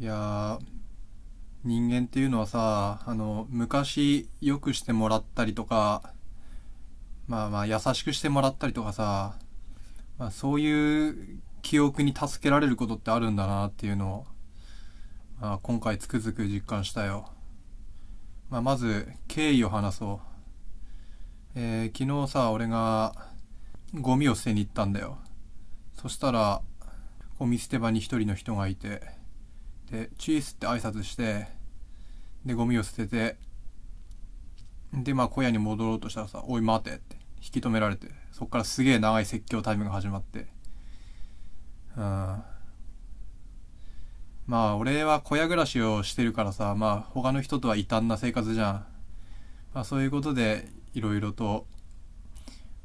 いや人間っていうのはさあの昔よくしてもらったりとかまあまあ優しくしてもらったりとかさ、まあ、そういう記憶に助けられることってあるんだなっていうのを、まあ、今回つくづく実感したよ、まあ、まず経緯を話そう、えー、昨日さ俺がゴミを捨てに行ったんだよそしたらゴミ捨て場に一人の人がいてで、チーズって挨拶して、で、ゴミを捨てて、で、まあ、小屋に戻ろうとしたらさ、おい待てって引き止められて、そっからすげえ長い説教タイムが始まって、うん。まあ、俺は小屋暮らしをしてるからさ、まあ、他の人とは異端な生活じゃん。まあ、そういうことで、いろいろと、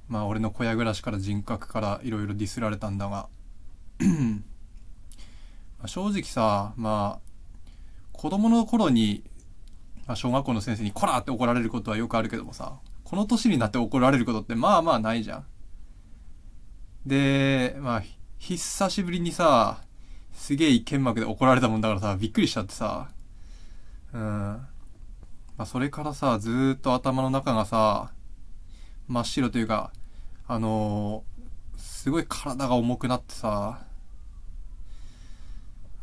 まあ、俺の小屋暮らしから人格からいろいろディスられたんだが、正直さ、まあ、子供の頃に、まあ、小学校の先生にこらって怒られることはよくあるけどもさ、この年になって怒られることってまあまあないじゃん。で、まあ、久しぶりにさ、すげえ一見幕で怒られたもんだからさ、びっくりしちゃってさ、うん。まあ、それからさ、ずーっと頭の中がさ、真っ白というか、あのー、すごい体が重くなってさ、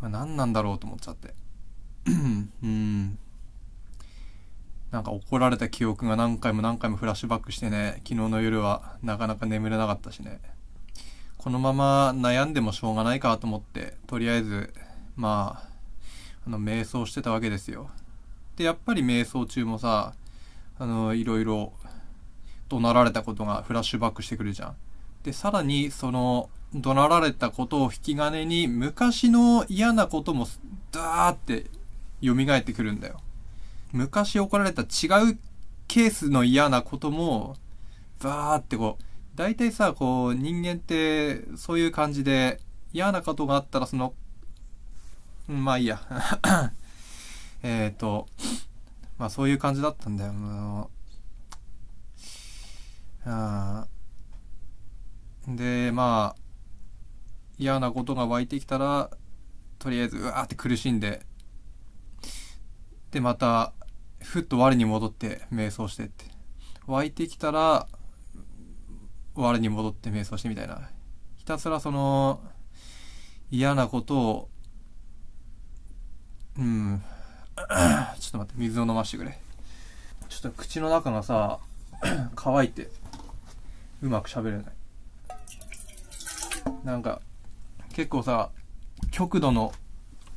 何なんだろうと思っちゃって うんなんか怒られた記憶が何回も何回もフラッシュバックしてね昨日の夜はなかなか眠れなかったしねこのまま悩んでもしょうがないかと思ってとりあえずまああの瞑想してたわけですよでやっぱり瞑想中もさあのいろいろ怒鳴られたことがフラッシュバックしてくるじゃんで、さらに、その、怒鳴られたことを引き金に、昔の嫌なことも、ダーって蘇ってくるんだよ。昔怒られた違うケースの嫌なことも、バーってこう、大体さ、こう、人間って、そういう感じで、嫌なことがあったら、その、まあいいや。えっと、まあそういう感じだったんだよ。ああでまあ嫌なことが湧いてきたらとりあえずうわーって苦しんででまたふっと我に戻って瞑想してって湧いてきたら我に戻って瞑想してみたいなひたすらその嫌なことをうん ちょっと待って水を飲ましてくれちょっと口の中がさ乾 いてうまく喋れないなんか、結構さ、極度の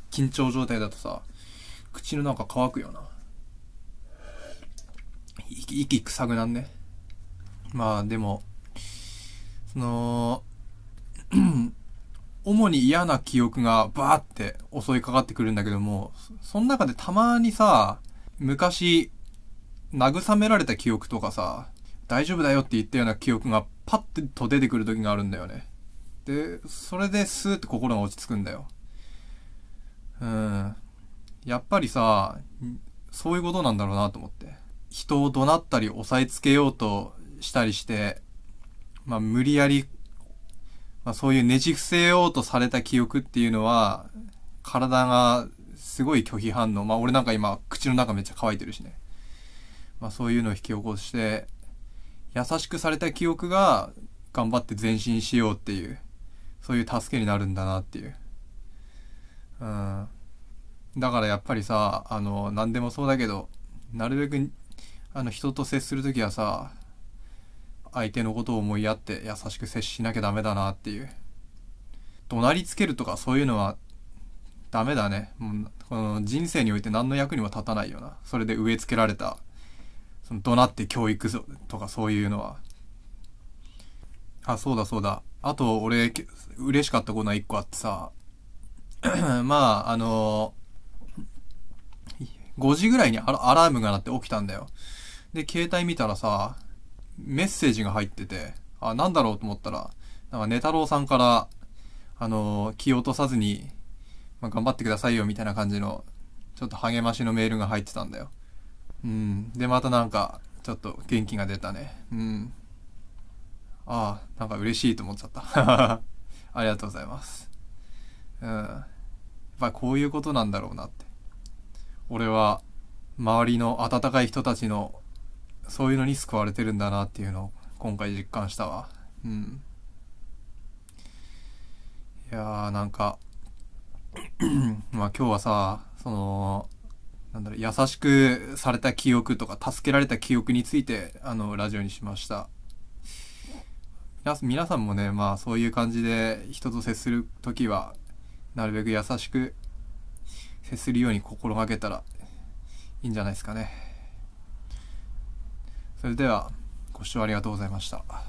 緊張状態だとさ、口の中乾くよな。息、息臭くなんね。まあでも、その、主に嫌な記憶がバーって襲いかかってくるんだけども、その中でたまにさ、昔、慰められた記憶とかさ、大丈夫だよって言ったような記憶がパッと出てくる時があるんだよね。で、それでスーって心が落ち着くんだよ。うん。やっぱりさ、そういうことなんだろうなと思って。人を怒鳴ったり押さえつけようとしたりして、まあ無理やり、まあそういうねじ伏せようとされた記憶っていうのは、体がすごい拒否反応。まあ俺なんか今口の中めっちゃ乾いてるしね。まあそういうのを引き起こして、優しくされた記憶が頑張って前進しようっていう。そういう助けになるんだなっていう。うん。だからやっぱりさ、あの、何でもそうだけど、なるべく、あの、人と接する時はさ、相手のことを思いやって優しく接しなきゃダメだなっていう。怒鳴りつけるとかそういうのはダメだね。もうこの人生において何の役にも立たないよな。それで植え付けられた、その怒鳴って教育とかそういうのは。あ、そうだそうだ。あと、俺、嬉しかったコーナー1個あってさ、まあ、あのー、5時ぐらいにアラームが鳴って起きたんだよ。で、携帯見たらさ、メッセージが入ってて、あ、なんだろうと思ったら、なんか、ネタロウさんから、あのー、気を落とさずに、まあ、頑張ってくださいよ、みたいな感じの、ちょっと励ましのメールが入ってたんだよ。うん。で、またなんか、ちょっと元気が出たね。うん。ああ、なんか嬉しいと思っちゃった。ありがとうございます。うん。やっぱこういうことなんだろうなって。俺は、周りの温かい人たちの、そういうのに救われてるんだなっていうのを今回実感したわ。うん。いやーなんかまあ今日はさ、その、なんだろう、優しくされた記憶とか、助けられた記憶について、あの、ラジオにしました。皆さんもね、まあそういう感じで人と接するときは、なるべく優しく接するように心がけたらいいんじゃないですかね。それでは、ご視聴ありがとうございました。